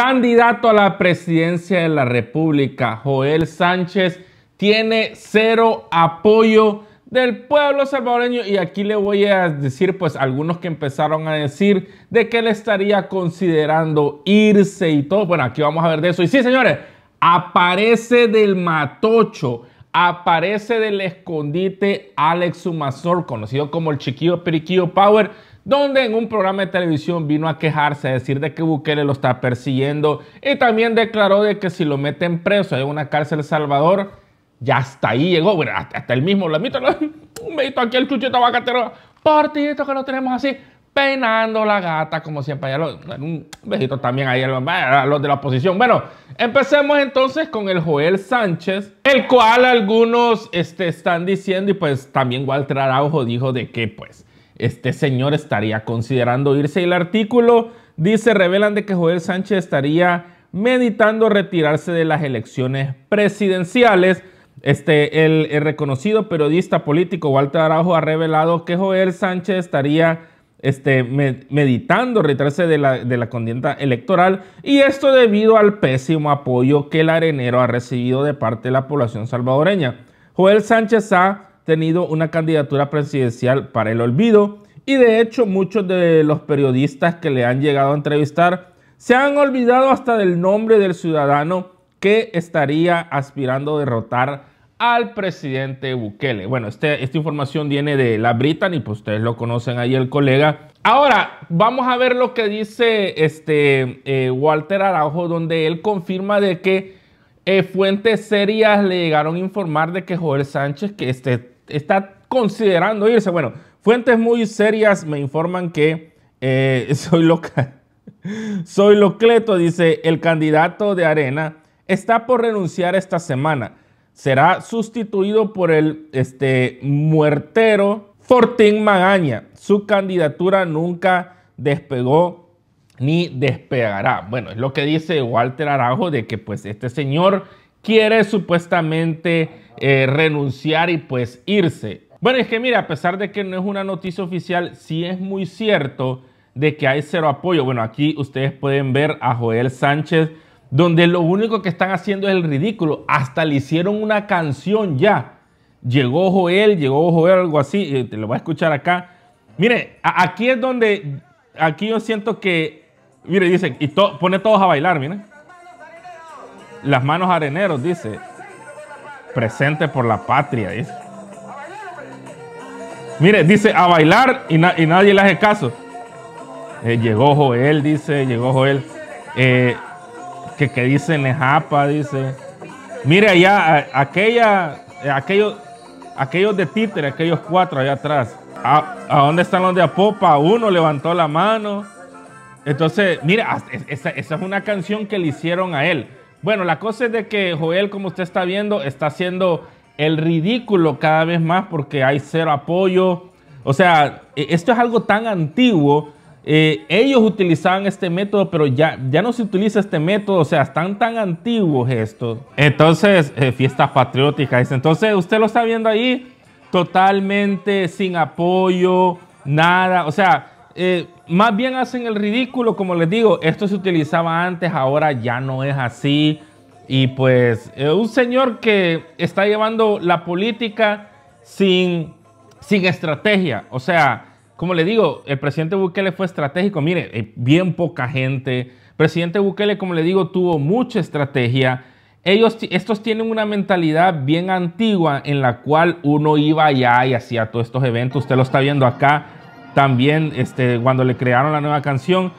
Candidato a la presidencia de la República, Joel Sánchez, tiene cero apoyo del pueblo salvadoreño y aquí le voy a decir pues algunos que empezaron a decir de que él estaría considerando irse y todo. Bueno, aquí vamos a ver de eso. Y sí, señores, aparece del matocho, aparece del escondite Alex Sumazor, conocido como el chiquillo Periquillo Power donde en un programa de televisión vino a quejarse, a decir de que Bukele lo está persiguiendo y también declaró de que si lo meten preso en una cárcel Salvador, ya hasta ahí llegó, bueno, hasta, el mismo, la mitad, un besito aquí el chuchito tabacatero, partidito que lo tenemos así, peinando la gata, como siempre. un besito también ahí a los de la oposición. Bueno, empecemos entonces con el Joel Sánchez, el cual algunos este, están diciendo, y pues también Walter Araujo dijo de que, pues, este señor estaría considerando irse. Y el artículo dice, revelan de que Joel Sánchez estaría meditando retirarse de las elecciones presidenciales. Este, el, reconocido periodista político Walter Araujo ha revelado que Joel Sánchez estaría este, meditando retirarse de la, de la contienda electoral y esto debido al pésimo apoyo que el arenero ha recibido de parte de la población salvadoreña. Joel Sánchez ha tenido una candidatura presidencial para el olvido y de hecho muchos de los periodistas que le han llegado a entrevistar se han olvidado hasta del nombre del ciudadano que estaría aspirando a derrotar al presidente Bukele. Bueno, este, esta información viene de la y pues ustedes lo conocen ahí el colega. Ahora, vamos a ver lo que dice este, eh, Walter Araujo, donde él confirma de que eh, fuentes serias le llegaron a informar de que Joel Sánchez, que este está considerando irse. Bueno, fuentes muy serias me informan que eh, soy loca. Soy Locleto, dice, el candidato de Arena está por renunciar esta semana. Será sustituido por el este, muertero Fortín Magaña. Su candidatura nunca despegó ni despegará. Bueno, es lo que dice Walter Arajo de que pues este señor quiere supuestamente eh, renunciar y pues irse. Bueno, es que mira, a pesar de que no es una noticia oficial, sí es muy cierto de que hay cero apoyo. Bueno, aquí ustedes pueden ver a Joel Sánchez, donde lo único que están haciendo es el ridículo. Hasta le hicieron una canción ya. Llegó Joel, llegó Joel, algo así, eh, te lo voy a escuchar acá. Mire, aquí es donde, aquí yo siento que, mire, dice y pone todos a bailar, miren. Las manos areneros, dice presente por la patria, dice. Mire, dice a bailar y, nadie le hace caso. Eh, llegó Joel, dice, llegó Joel. Eh, que, dice Nejapa, dice. Mire allá, aquella, eh, aquellos, aquellos de títere, aquellos cuatro allá atrás. ¿A, dónde están los de Apopa? Uno levantó la mano. Entonces, mira, esa, es una canción que le hicieron a él. Bueno, la cosa es de que Joel, como usted está viendo, está haciendo el ridículo cada vez más porque hay cero apoyo. O sea, e, esto es algo tan antiguo. Eh, ellos utilizaban este método, pero ya, ya no se utiliza este método. O sea, están tan antiguos estos. Entonces, eh, fiesta patriótica. Entonces, usted lo está viendo ahí totalmente sin apoyo, nada. O sea, eh, más bien hacen el ridículo, como les digo, esto se utilizaba antes, ahora ya no es así. Y pues eh, un señor que está llevando la política sin, sin estrategia. O sea, como le digo, el presidente Bukele fue estratégico. Mire, eh, bien poca gente. presidente Bukele, como le digo, tuvo mucha estrategia. Ellos, estos tienen una mentalidad bien antigua en la cual uno iba allá y hacía todos estos eventos. Usted lo está viendo acá también este, cuando le crearon la nueva canción.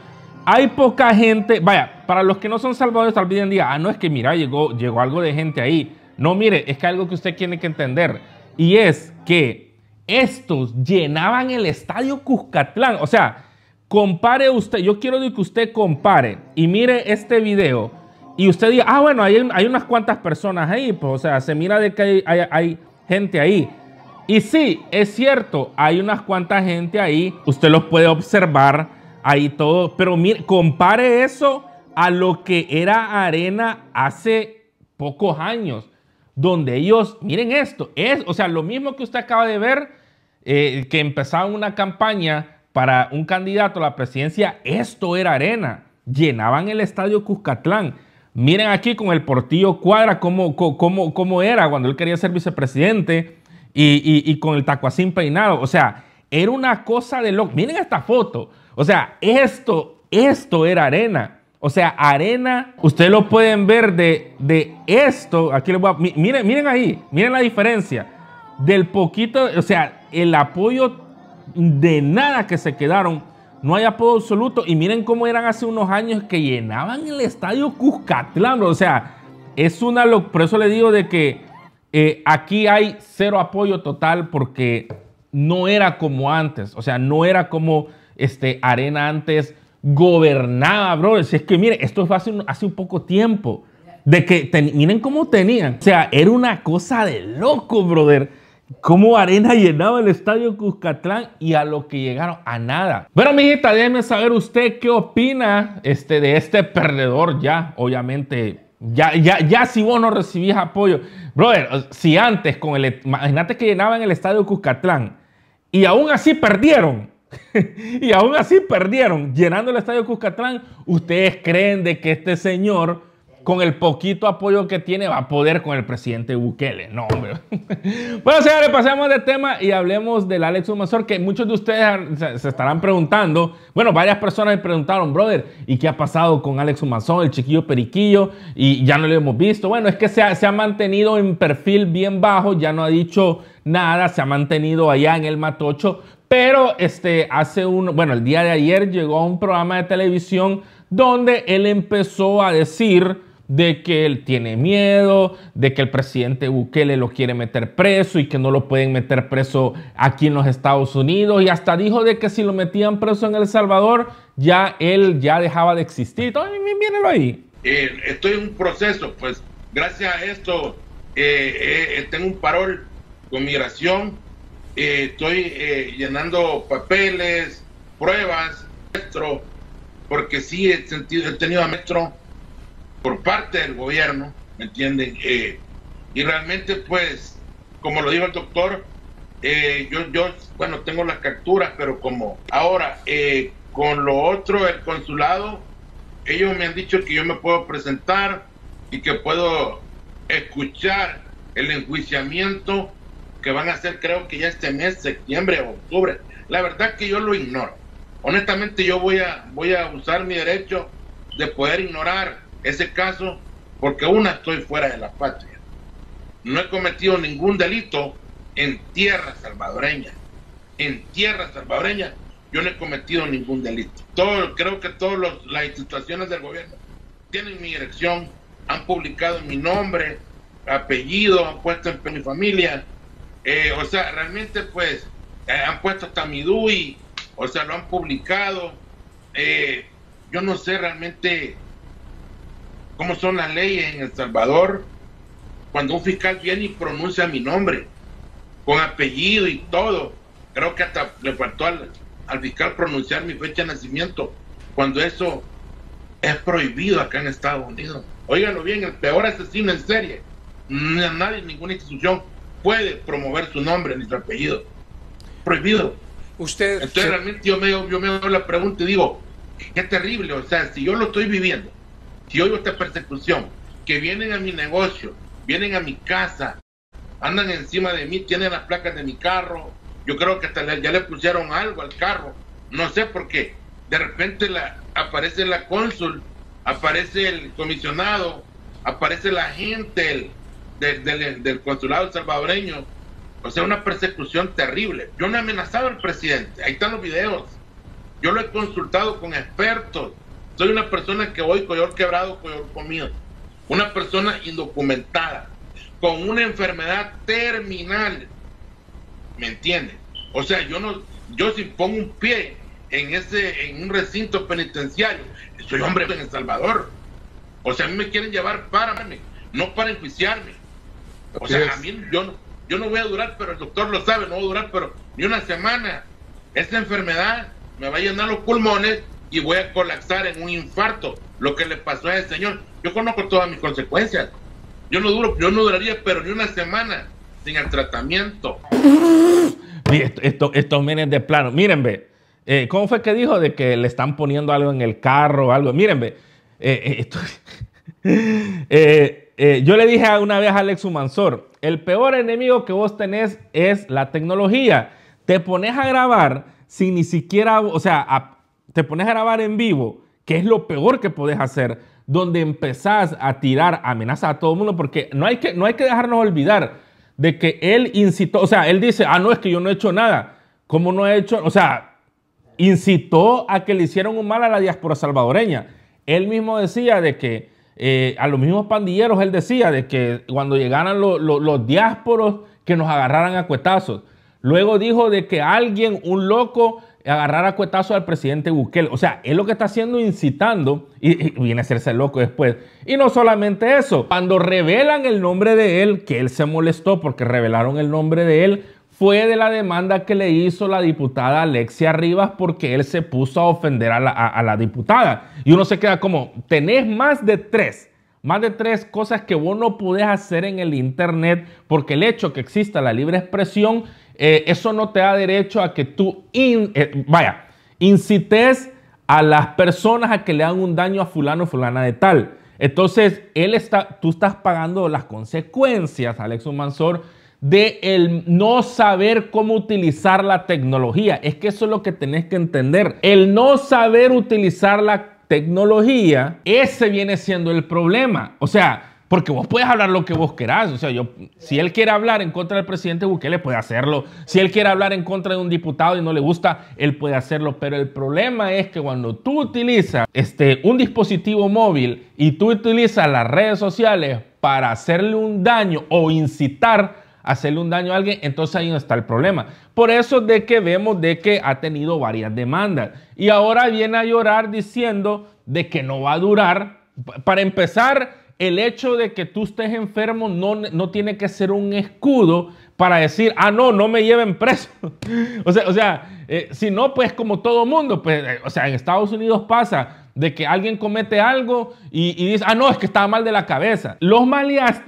Hay poca gente, vaya, para los que no son salvadores tal vez día, ah, no, es que mira, llegó, llegó algo de gente ahí. No, mire, es que algo que usted tiene que entender y es que estos llenaban el estadio Cuscatlán. O sea, compare usted, yo quiero que usted compare y mire este video y usted diga, ah, bueno, hay, hay unas cuantas personas ahí, pues, o sea, se mira de que hay gente ahí. Y sí, es cierto, hay unas cuantas gente ahí, usted los puede observar ahí todo, pero mire, compare eso a lo que era arena hace pocos años, donde ellos, miren esto, es, o sea, lo mismo que usted acaba de ver, eh, que empezaba una campaña para un candidato a la presidencia, esto era arena, llenaban el estadio Cuscatlán. Miren aquí con el portillo cuadra cómo, cómo era cuando él quería ser vicepresidente y, con el tacuacín peinado. O sea, era una cosa de loco. Miren esta foto. O sea, esto, esto era arena. O sea, arena, ustedes lo pueden ver de, de esto. Aquí voy miren, miren ahí, miren la diferencia. Del poquito, o sea, el apoyo de nada que se quedaron. No hay apoyo absoluto. Y miren cómo eran hace unos años que llenaban el estadio Cuscatlán. O sea, es una locura. Por eso le digo de que eh, aquí hay cero apoyo total porque no era como antes, o sea, no era como este, Arena antes gobernaba, brother. Si es que, mire, esto fue hace un, poco tiempo, de que, miren cómo tenían, o sea, era una cosa de loco, brother. Cómo Arena llenaba el estadio Cuscatlán y a lo que llegaron, a nada. Bueno, mijita, déjeme saber usted qué opina este, de este perdedor ya, obviamente ya, si vos no recibías apoyo. Brother, si antes con el... Imagínate que llenaban el estadio Cuscatlán y aún así perdieron. y aún así perdieron. Llenando el estadio Cuscatlán, ¿ustedes creen de que este señor con el poquito apoyo que tiene, va a poder con el presidente Bukele. No, hombre. bueno, señores, pasemos de tema y hablemos del Alex Humasor, que muchos de ustedes se, estarán preguntando. Bueno, varias personas me preguntaron, brother, ¿y qué ha pasado con Alex Humasor, el chiquillo periquillo? Y ya no lo hemos visto. Bueno, es que se ha, mantenido en perfil bien bajo, ya no ha dicho nada, se ha mantenido allá en el Matocho, pero este, hace un, bueno, el día de ayer llegó a un programa de televisión donde él empezó a decir de que él tiene miedo, de que el presidente Bukele lo quiere meter preso y que no lo pueden meter preso aquí en los Estados Unidos. Y hasta dijo de que si lo metían preso en El Salvador, ya él ya dejaba de existir. Entonces, mírenlo ahí. Eh, estoy en un proceso, pues gracias a esto eh, eh, tengo un parol con migración, estoy llenando papeles, pruebas, porque sí he, he tenido a Metro por parte del gobierno, ¿me entienden? Eh, y realmente, pues, como lo dijo el doctor, eh, yo, yo, bueno, tengo las capturas, pero como ahora, eh, con lo otro, el consulado, ellos me han dicho que yo me puedo presentar y que puedo escuchar el enjuiciamiento que van a hacer, creo que ya este mes, septiembre o octubre. La verdad que yo lo ignoro. Honestamente, yo voy a, voy a usar mi derecho de poder ignorar ese caso porque una estoy fuera de la patria. No he cometido ningún delito en tierra salvadoreña. En tierra salvadoreña yo no he cometido ningún delito. Todo, creo que todas las instituciones del gobierno tienen mi dirección, han publicado mi nombre, apellido, han puesto en mi familia. Eh, o sea, realmente pues eh, han puesto hasta mi DUI, o sea, lo han publicado. Eh, yo no sé realmente cómo son las leyes en El Salvador, cuando un fiscal viene y pronuncia mi nombre, con apellido y todo, creo que hasta le faltó al, fiscal pronunciar mi fecha de nacimiento, cuando eso es prohibido acá en Estados Unidos. Óiganlo bien, el peor asesino en serie. Nadie, ninguna institución puede promover su nombre ni su apellido. Prohibido. Usted Entonces realmente yo me, yo me hago la pregunta y digo, qué terrible, o sea, si yo lo estoy viviendo, si oigo esta persecución, que vienen a mi negocio, vienen a mi casa, andan encima de mí, tienen las placas de mi carro, yo creo que hasta ya le pusieron algo al carro, no sé por qué. De repente aparece la cónsul, aparece el comisionado, aparece la gente del, del, del consulado salvadoreño. O sea, una persecución terrible. Yo no he amenazado al presidente, ahí están los videos. Yo lo he consultado con expertos, soy una persona que voy color quebrado, color comido. Una persona indocumentada, con una enfermedad terminal. ¿Me entiendes? O sea, yo no, yo si pongo un pie en ese, en un recinto penitenciario, soy hombre en El Salvador. O sea, a mí me quieren llevar para mí, no para enjuiciarme. O sea, a mí yo no, yo no voy a durar, pero el doctor lo sabe, no voy a durar, pero ni una semana. Esa enfermedad me va a llenar los pulmones y voy a colapsar en un infarto, lo que le pasó a ese señor. Yo conozco todas mis consecuencias. Yo no duro, yo no duraría pero ni una semana sin el tratamiento. esto, estos menes de plano, miren, eh, ¿cómo fue que dijo de que le están poniendo algo en el carro o algo? Miren, ve, eh, eh, yo le dije una vez a Alex Humansor, el peor enemigo que vos tenés es la tecnología. Te pones a grabar sin ni siquiera, o sea, a, te pones a grabar en vivo, que es lo peor que podés hacer, donde empezás a tirar amenazas a todo el mundo, porque no hay, que, no hay que dejarnos olvidar de que él incitó, o sea, él dice, ah, no, es que yo no he hecho nada. ¿Cómo no he hecho? O sea, incitó a que le hicieran un mal a la diáspora salvadoreña. Él mismo decía de que eh, a los mismos pandilleros, él decía de que cuando llegaran los diásporos, que nos agarraran a cuetazos. Luego dijo de que alguien, un loco, agarrar a cuetazo al presidente Bukele. O sea, es lo que está haciendo incitando y, viene a hacerse loco después. Y no solamente eso, cuando revelan el nombre de él, que él se molestó porque revelaron el nombre de él, fue de la demanda que le hizo la diputada Alexia Rivas porque él se puso a ofender a la, la diputada. Y uno se queda como, tenés más de tres. Más de tres cosas que vos no podés hacer en el Internet porque el hecho que exista la libre expresión eh, eso no te da derecho a que tú, eh, vaya, incites a las personas a que le hagan un daño a fulano o fulana de tal. Entonces, él está, tú estás pagando las consecuencias, Alex Mansor, de el no saber cómo utilizar la tecnología. Es que eso es lo que tenés que entender. El no saber utilizar la tecnología, ese viene siendo el problema. O sea, porque vos puedes hablar lo que vos querás. O sea, yo, si él quiere hablar en contra del presidente Bukele, puede hacerlo. Si él quiere hablar en contra de un diputado y no le gusta, él puede hacerlo. Pero el problema es que cuando tú utilizas este, un dispositivo móvil y tú utilizas las redes sociales para hacerle un daño o incitar a hacerle un daño a alguien, entonces ahí no está el problema. Por eso de que vemos de que ha tenido varias demandas y ahora viene a llorar diciendo de que no va a durar. Para empezar, el hecho de que tú estés enfermo no, no tiene que ser un escudo para decir, ah, no, no me lleven preso. o sea, o sea eh, si no, pues como todo mundo, pues, eh, o sea, en Estados Unidos pasa, de que alguien comete algo y, dice, ah, no, es que estaba mal de la cabeza. Los,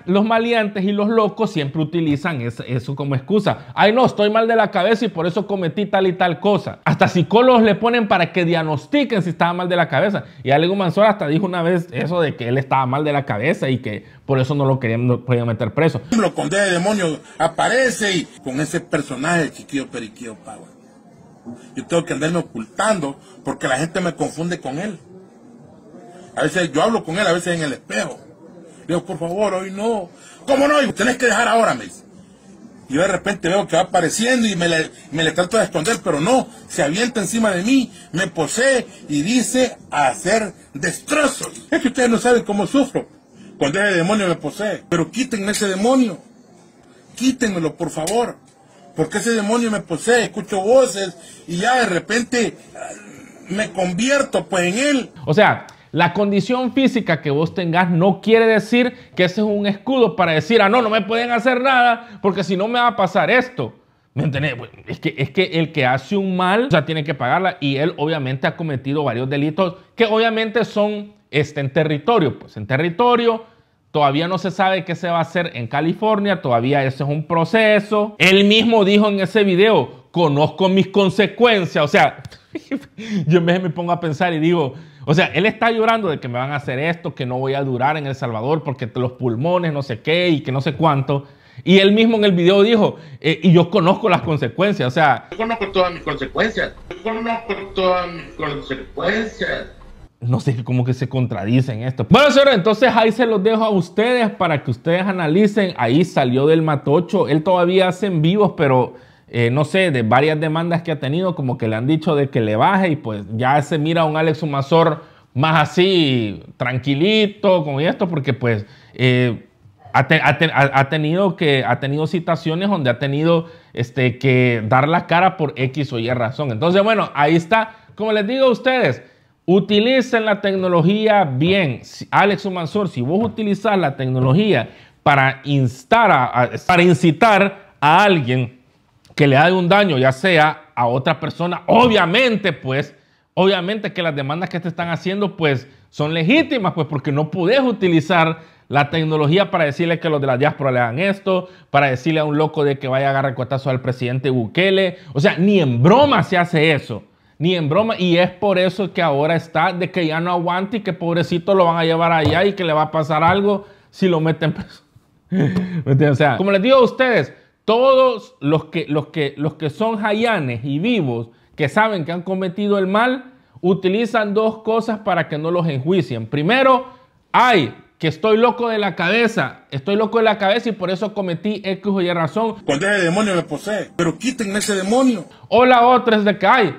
los maleantes y los locos siempre utilizan eso, como excusa. Ay, no, estoy mal de la cabeza y por eso cometí tal y tal cosa. Hasta psicólogos le ponen para que diagnostiquen si estaba mal de la cabeza. Y Alego Manzor hasta dijo una vez eso de que él estaba mal de la cabeza y que por eso no lo querían, meter preso. Lo de demonio aparece y con ese personaje, chiquillo periquillo Yo tengo que andarme ocultando porque la gente me confunde con él. A veces yo hablo con él, a veces en el espejo. Le digo, por favor, hoy no. ¿Cómo no? tenés que dejar ahora, me dice. Y de repente veo que va apareciendo y me le, me le trato de esconder, pero no, se avienta encima de mí, me posee y dice a hacer destrozos. Es que ustedes no saben cómo sufro cuando ese demonio me posee. Pero quítenme ese demonio, quítenmelo por favor, porque ese demonio me posee, escucho voces y ya de repente ah, me convierto pues en él. O sea, la condición física que vos tengas no quiere decir que ese es un escudo para decir, ah, no, no me pueden hacer nada porque si no me va a pasar esto. ¿Me entendés? Es que, es que el que hace un mal, o sea, tiene que pagarla y él obviamente ha cometido varios delitos que obviamente son este, en territorio. Pues en territorio todavía no se sabe qué se va a hacer en California, todavía ese es un proceso. Él mismo dijo en ese video, conozco mis consecuencias, o sea, yo en vez me pongo a pensar y digo, o sea, él está llorando de que me van a hacer esto, que no voy a durar en El Salvador porque los pulmones, no sé qué y que no sé cuánto. Y él mismo en el video dijo, eh, y yo conozco las consecuencias, o sea... conozco todas mis consecuencias. conozco todas mis consecuencias. No sé, cómo que se contradicen esto. Bueno, señores, entonces ahí se los dejo a ustedes para que ustedes analicen. Ahí salió del Matocho. Él todavía hace en vivos, pero eh, no sé, de varias demandas que ha tenido, como que le han dicho de que le baje y pues ya se mira a un Alex Humazor más así, tranquilito con esto, porque pues eh, ha, tenido que, ha tenido citaciones donde ha tenido este, que dar la cara por X o Y razón. Entonces, bueno, ahí está, como les digo a ustedes, utilicen la tecnología bien. Alex Humansor, si vos utilizas la tecnología para instar, a, para incitar a alguien que le haga un daño, ya sea a otra persona, obviamente, pues, obviamente que las demandas que te están haciendo, pues, son legítimas, pues, porque no puedes utilizar la tecnología para decirle que los de la diáspora le hagan esto, para decirle a un loco de que vaya a agarrar cuotazo al presidente Bukele. O sea, ni en broma se hace eso. Ni en broma. Y es por eso que ahora está de que ya no aguante y que pobrecito lo van a llevar allá y que le va a pasar algo si lo meten preso. o sea, como les digo a ustedes, todos los que, los que, los que son jayanes y vivos, que saben que han cometido el mal, utilizan dos cosas para que no los enjuicien. Primero, ay, que estoy loco de la cabeza, estoy loco de la cabeza y por eso cometí X Y razón. Cuando el demonio me posee, pero quiten ese demonio. O la otra es de que hay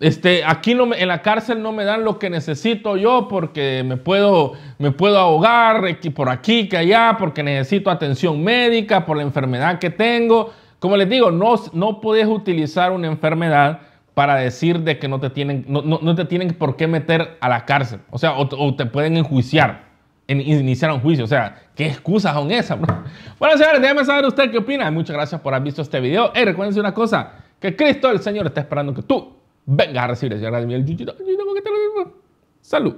este, aquí no en la cárcel no me dan lo que necesito yo porque me puedo, me puedo ahogar por aquí, que allá, porque necesito atención médica, por la enfermedad que tengo. Como les digo, no, no puedes utilizar una enfermedad para decir de que no te tienen, no, no, te tienen por qué meter a la cárcel. O sea, o, te pueden enjuiciar, en, iniciar un juicio. O sea, ¿qué excusas son esas, Bueno, señores, déjenme saber usted qué opina. Muchas gracias por haber visto este video. Y recuérdense una cosa, que Cristo el Señor está esperando que tú Bengaara Sida, General Manager Jujitaka Salud.